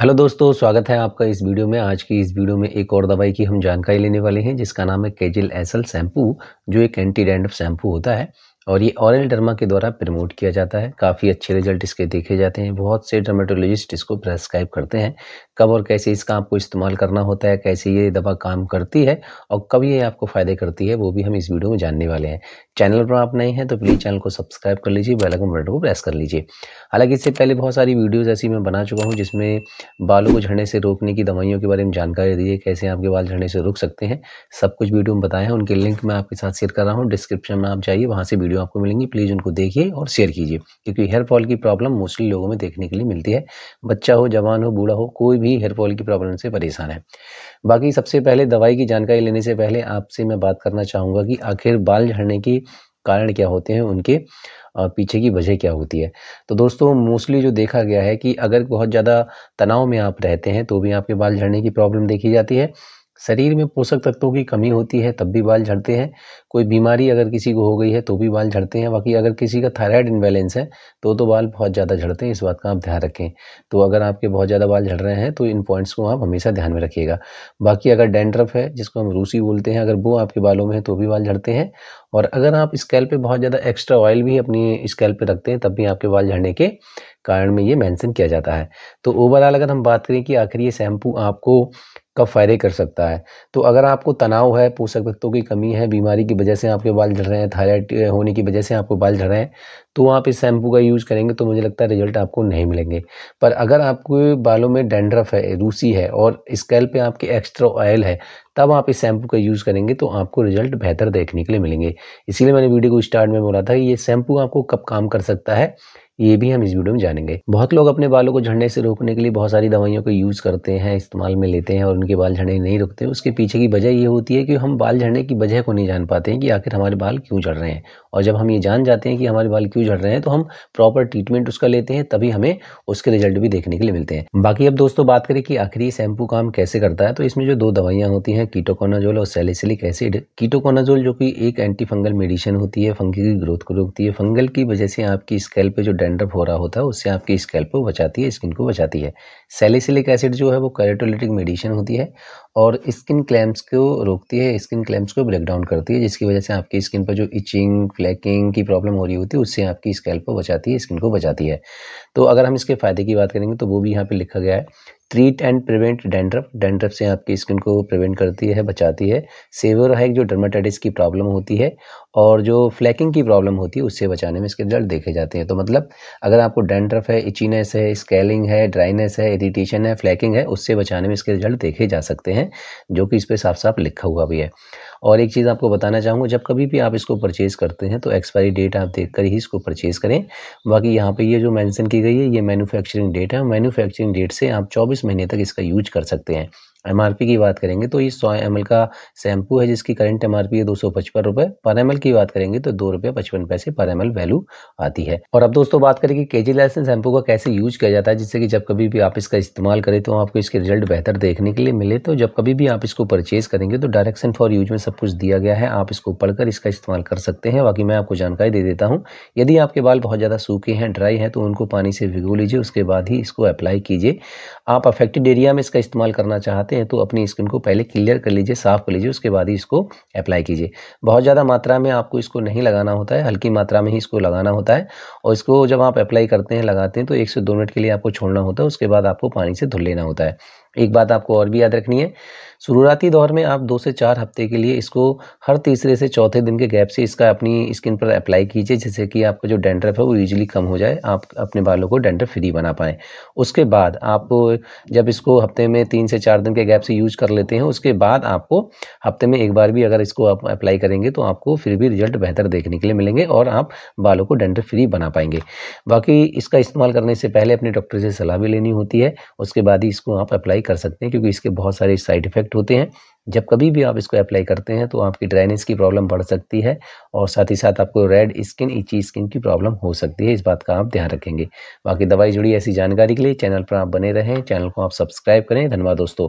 hello दोस्तों स्वागत है आपका इस वीडियो में आज की इस वीडियो में एक और दवाई की हम जानकारी लेने वाले हैं जिसका नाम है केजिल एसल शैम्पू जो एक एंटी डेंडफ शैम्पू होता है और ये ऑरल डर्मा के द्वारा प्रमोट किया जाता है काफ़ी अच्छे रिजल्ट इसके देखे जाते हैं बहुत से डर्माटोलॉजिस्ट इसको प्रेस्क्राइब करते हैं कब और कैसे इसका आपको इस्तेमाल करना होता है कैसे ये दवा काम करती है और कब ये आपको फ़ायदे करती है वो भी हम इस वीडियो में जानने वाले हैं चैनल पर आप नए हैं तो प्लीज़ चैनल को सब्सक्राइब कर लीजिए बेल आइकन बटन को प्रेस कर लीजिए हालांकि इससे पहले बहुत सारी वीडियोज़ ऐसी मैं बना चुका हूँ जिसमें बालों को झड़ने से रोकने की दवाइयों के बारे में जानकारी दी है कैसे आपके बाल झड़ने से रुक सकते हैं सब कुछ वीडियो में बताया है उनके लिंक मैं आपके साथ शेयर कर रहा हूँ डिस्क्रिप्शन में आप जाइए वहाँ से वीडियो आपको मिलेंगी प्लीज़ उनको देखिए और शेयर कीजिए क्योंकि हेयर फॉल की प्रॉब्लम मोस्टली लोगों में देखने के लिए मिलती है बच्चा हो जवान हो बूढ़ा हो कोई भी हेयरफॉल की प्रॉब्लम से परेशान है बाकी सबसे पहले दवाई की जानकारी लेने से पहले आपसे मैं बात करना चाहूँगा कि आखिर बाल झड़ने के कारण क्या होते हैं उनके पीछे की वजह क्या होती है तो दोस्तों मोस्टली जो देखा गया है कि अगर बहुत ज़्यादा तनाव में आप रहते हैं तो भी आपके बाल झड़ने की प्रॉब्लम देखी जाती है शरीर में पोषक तत्वों की कमी होती है तब भी बाल झड़ते हैं कोई बीमारी अगर किसी को हो गई है तो भी बाल झड़ते हैं बाकी अगर किसी का थायराइड इन्बैलेंस है तो तो बाल बहुत ज़्यादा झड़ते हैं इस बात का आप ध्यान रखें तो अगर आपके बहुत ज़्यादा बाल झड़ रहे हैं तो इन पॉइंट्स को आप हमेशा ध्यान में रखिएगा बाकी अगर डेंड्रफ है जिसको हम रूसी बोलते हैं अगर वो आपके बालों में है तो भी बाल झड़ते हैं और अगर आप स्केल पर बहुत ज़्यादा एक्स्ट्रा ऑयल भी अपनी स्केल पर रखते हैं तब भी आपके बाल झड़ने के कारण में ये मेंशन किया जाता है तो ओवरऑल अगर हम बात करें कि आखिर ये शैम्पू आपको कब फ़ायदे कर सकता है तो अगर आपको तनाव है पोषक तत्वों की कमी है बीमारी की वजह से आपके बाल झड़ रहे हैं थायराइड होने की वजह से आपको बाल झड़ रहे हैं तो आप इस शैम्पू का यूज़ करेंगे तो मुझे लगता है रिजल्ट आपको नहीं मिलेंगे पर अगर आपके बालों में डेंड्रफ है रूसी है और स्कैल पर आपके एक्स्ट्रा ऑयल है तब आप इस शैम्पू का यूज़ करेंगे तो आपको रिजल्ट बेहतर देखने के लिए मिलेंगे इसीलिए मैंने वीडियो को स्टार्ट में बोला था कि ये शैम्पू आपको कब काम कर सकता है ये भी हम इस वीडियो में जानेंगे बहुत लोग अपने बालों को झड़ने से रोकने के लिए बहुत सारी दवाइयों को यूज़ करते हैं इस्तेमाल में लेते हैं और उनके बाल झड़ने नहीं रुकते उसके पीछे की वजह ये होती है कि हम बाल झड़ने की वजह को नहीं जान पाते हैं कि आखिर हमारे बाल क्यों झड़ रहे हैं और जब हम ये जान जाते हैं कि हमारे बाल क्यों झड़ रहे हैं तो हम प्रॉपर ट्रीटमेंट उसका लेते हैं तभी हमें उसके रिजल्ट भी देखने के लिए मिलते हैं बाकी अब दोस्तों बात करें कि आखिर ये शैम्पू काम कैसे करता है तो इसमें जो दो दवाइयाँ होती हैं कीटोकोनाजोल और सेलिसिलिक एसिड कीटोकोनाजोल जो कि एक एंटी फंगल मेडिसिन होती है फंगी की ग्रोथ को रोकती है फंगल की वजह से आपकी स्केल पे जो डेंड्रफ हो रहा होता है उससे आपकी स्कैल्प को बचाती है स्किन को बचाती है सेलिसिलिक एसिड जो है वो कैरेटोलिटिक मेडिसिन होती है और स्किन क्लैम्प्स को रोकती है स्किन क्लैम्प्स को ब्रेक डाउन करती है जिसकी वजह से आपकी स्किन पर जो इचिंग फ्लैकिंग की प्रॉब्लम हो रही होती है उससे आपकी स्कैल्प को बचाती है स्किन को बचाती है तो अगर हम इसके फ़ायदे की बात करेंगे तो वो भी यहाँ पर लिखा गया है treat and prevent dandruff dandruff से आपकी स्किन को प्रिवेंट करती है बचाती है सेवर है जो डर्माटाइटिस की प्रॉब्लम होती है और जो फ्लैकिंग की प्रॉब्लम होती है उससे बचाने में इसके रिजल्ट देखे जाते हैं तो मतलब अगर आपको डेंड्रफ है इचीनेस है स्केलिंग है ड्राइनेस है इरीटेशन है फ्लैकिंग है उससे बचाने में इसके रिजल्ट देखे जा सकते हैं जो कि इस पर साफ साफ लिखा हुआ भी है और एक चीज़ आपको बताना चाहूँगा जब कभी भी आप इसको परचेज़ करते हैं तो एक्सपायरी डेट आप देख कर ही इसको परचेज़ करें बाकी यहाँ पर ये जो मैंसन की गई है ये मैनुफैक्चरिंग डेट है मैनुफैक्चरिंग डेट से आप चौबीस महीने तक इसका यूज कर सकते हैं एम की बात करेंगे तो ये सौ एम का शैम्पू है जिसकी करंट एम है दो सौ पचपन पर एम की बात करेंगे तो दो रुपये पचपन पैसे पर एम वैल्यू आती है और अब दोस्तों बात करें कि के जी लाइसेंस शैम्पू का कैसे यूज किया जाता है जिससे कि जब कभी भी आप इसका इस्तेमाल करें तो आपको इसके रिजल्ट बेहतर देखने के लिए मिले तो जब कभी भी आप इसको परचेज करेंगे तो डायरेक्शन फॉर यूज में सब कुछ दिया गया है आप इसको पढ़कर इसका इस्तेमाल कर सकते हैं बाकी मैं आपको जानकारी दे देता हूँ यदि आपके बाल बहुत ज़्यादा सूखे हैं ड्राई हैं तो उनको पानी से भिगो लीजिए उसके बाद ही इसको अप्लाई कीजिए आप अफेक्टेड एरिया में इसका इस्तेमाल करना चाहते चाहते हैं तो अपनी स्किन को पहले क्लियर कर लीजिए साफ़ कर लीजिए उसके बाद ही इसको अप्लाई कीजिए बहुत ज़्यादा मात्रा में आपको इसको नहीं लगाना होता है हल्की मात्रा में ही इसको लगाना होता है और इसको जब आप अप्लाई करते हैं लगाते हैं तो एक से दो मिनट के लिए आपको छोड़ना होता है उसके बाद आपको पानी से धुल लेना होता है एक बात आपको और भी याद रखनी है शुरुआती दौर में आप दो से चार हफ्ते के लिए इसको हर तीसरे से चौथे दिन के गैप से इसका अपनी स्किन पर अप्लाई कीजिए जिससे कि आपका जो डेंड्रफ है वो ईजिली कम हो जाए आप अपने बालों को डेंड्रफ फ्री बना पाएँ उसके बाद आप जब इसको हफ्ते में तीन से चार दिन के गैप से यूज कर लेते हैं उसके बाद आपको हफ्ते में एक बार भी अगर इसको आप अप्लाई करेंगे तो आपको फिर भी रिजल्ट बेहतर देखने के लिए मिलेंगे और आप बालों को डेंड्रफ फ्री बना पाएंगे बाकी इसका इस्तेमाल करने से पहले अपने डॉक्टर से सलाह भी लेनी होती है उसके बाद ही इसको आप अप्लाई कर सकते हैं क्योंकि इसके बहुत सारे साइड इफ़ेक्ट होते हैं जब कभी भी आप इसको अप्लाई करते हैं तो आपकी ड्राइनेस की प्रॉब्लम बढ़ सकती है और साथ ही साथ आपको रेड स्किन इंची स्किन की प्रॉब्लम हो सकती है इस बात का आप ध्यान रखेंगे बाकी दवाई जुड़ी ऐसी जानकारी के लिए चैनल पर आप बने रहें चैनल को आप सब्सक्राइब करें धन्यवाद दोस्तों